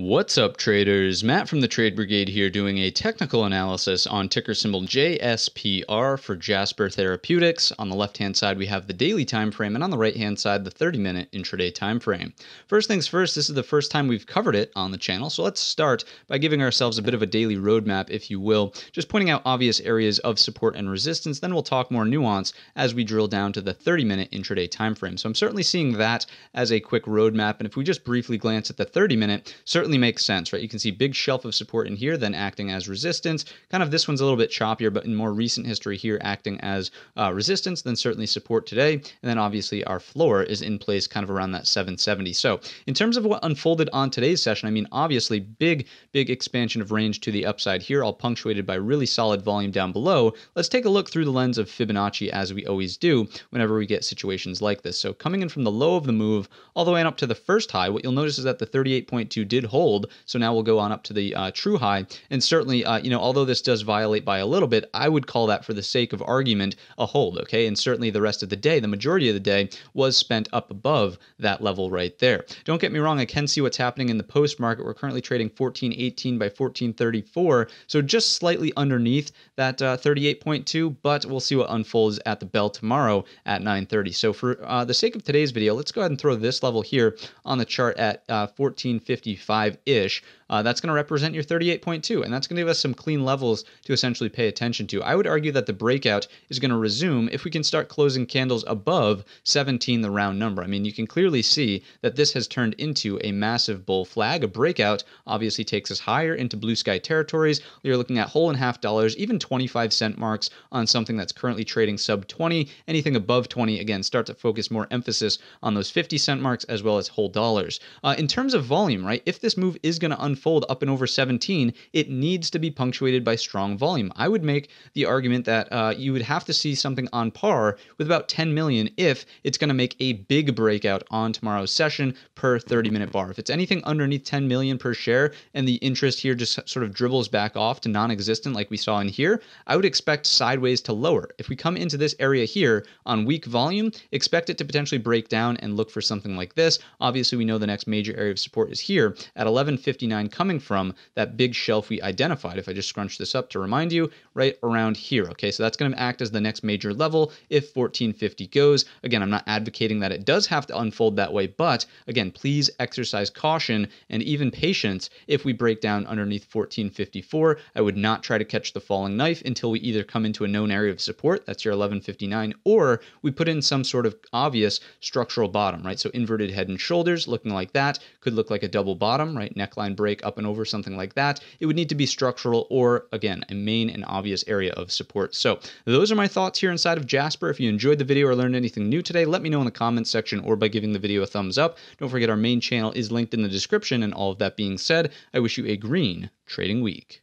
What's up, traders? Matt from the Trade Brigade here doing a technical analysis on ticker symbol JSPR for Jasper Therapeutics. On the left hand side, we have the daily time frame, and on the right hand side, the 30 minute intraday time frame. First things first, this is the first time we've covered it on the channel, so let's start by giving ourselves a bit of a daily roadmap, if you will, just pointing out obvious areas of support and resistance. Then we'll talk more nuance as we drill down to the 30 minute intraday time frame. So I'm certainly seeing that as a quick roadmap, and if we just briefly glance at the 30 minute, certainly certainly makes sense, right? You can see big shelf of support in here, then acting as resistance. Kind of this one's a little bit choppier, but in more recent history here, acting as uh, resistance, then certainly support today. And then obviously our floor is in place kind of around that 770. So in terms of what unfolded on today's session, I mean, obviously big, big expansion of range to the upside here, all punctuated by really solid volume down below. Let's take a look through the lens of Fibonacci as we always do whenever we get situations like this. So coming in from the low of the move all the way up to the first high, what you'll notice is that the 38.2 did hold hold. So now we'll go on up to the uh, true high. And certainly, uh, you know, although this does violate by a little bit, I would call that, for the sake of argument, a hold. Okay. And certainly the rest of the day, the majority of the day was spent up above that level right there. Don't get me wrong. I can see what's happening in the post market. We're currently trading 1418 by 1434. So just slightly underneath that uh, 38.2, but we'll see what unfolds at the bell tomorrow at 930. So for uh, the sake of today's video, let's go ahead and throw this level here on the chart at 1455. Uh, five ish uh, that's going to represent your 38.2, and that's going to give us some clean levels to essentially pay attention to. I would argue that the breakout is going to resume if we can start closing candles above 17, the round number. I mean, you can clearly see that this has turned into a massive bull flag. A breakout obviously takes us higher into blue sky territories. You're looking at whole and half dollars, even 25 cent marks on something that's currently trading sub 20. Anything above 20, again, start to focus more emphasis on those 50 cent marks as well as whole dollars. Uh, in terms of volume, right, if this move is going to unfold, fold up and over 17, it needs to be punctuated by strong volume. I would make the argument that uh, you would have to see something on par with about 10 million if it's going to make a big breakout on tomorrow's session per 30 minute bar. If it's anything underneath 10 million per share and the interest here just sort of dribbles back off to non existent like we saw in here, I would expect sideways to lower. If we come into this area here on weak volume, expect it to potentially break down and look for something like this. Obviously, we know the next major area of support is here at 1159 coming from, that big shelf we identified. If I just scrunch this up to remind you, right around here, okay? So that's gonna act as the next major level if 1450 goes. Again, I'm not advocating that it does have to unfold that way, but again, please exercise caution and even patience if we break down underneath 1454. I would not try to catch the falling knife until we either come into a known area of support, that's your 1159, or we put in some sort of obvious structural bottom, right? So inverted head and shoulders looking like that could look like a double bottom, right? Neckline break up and over, something like that, it would need to be structural or, again, a main and obvious area of support. So those are my thoughts here inside of Jasper. If you enjoyed the video or learned anything new today, let me know in the comments section or by giving the video a thumbs up. Don't forget our main channel is linked in the description. And all of that being said, I wish you a green trading week.